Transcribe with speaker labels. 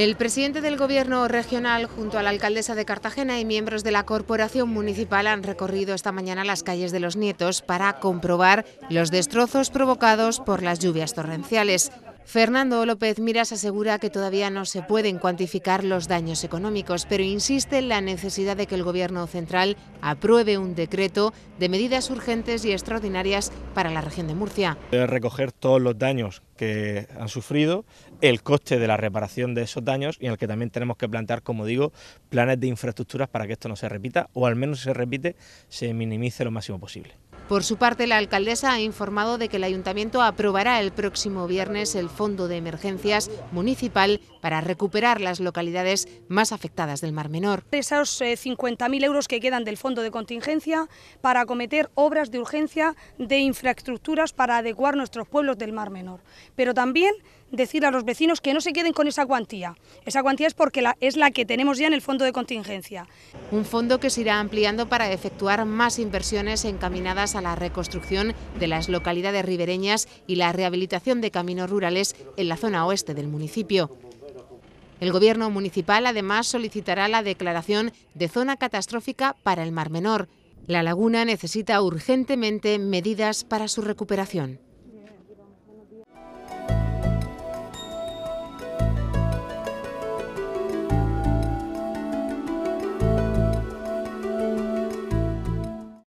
Speaker 1: El presidente del Gobierno regional, junto a la alcaldesa de Cartagena y miembros de la Corporación Municipal, han recorrido esta mañana las calles de los Nietos para comprobar los destrozos provocados por las lluvias torrenciales. Fernando López Miras asegura que todavía no se pueden cuantificar los daños económicos, pero insiste en la necesidad de que el Gobierno central apruebe un decreto de medidas urgentes y extraordinarias para la región de Murcia.
Speaker 2: Recoger todos los daños que han sufrido, el coste de la reparación de esos daños y en el que también tenemos que plantear, como digo, planes de infraestructuras para que esto no se repita o al menos se repite se minimice lo máximo posible.
Speaker 1: Por su parte, la alcaldesa ha informado de que el ayuntamiento aprobará el próximo viernes el Fondo de Emergencias Municipal para
Speaker 3: recuperar las localidades más afectadas del Mar Menor. Esos 50.000 eh, euros que quedan del Fondo de Contingencia para acometer obras de urgencia de infraestructuras para adecuar nuestros pueblos del Mar Menor. Pero también decir a los vecinos que no se queden con esa cuantía. Esa cuantía es porque es la que tenemos ya en el fondo de contingencia. Un fondo que se
Speaker 1: irá ampliando para efectuar más inversiones encaminadas a la reconstrucción de las localidades ribereñas y la rehabilitación de caminos rurales en la zona oeste del municipio. El Gobierno municipal además solicitará la declaración de zona catastrófica para el Mar Menor. La laguna necesita urgentemente medidas para su recuperación.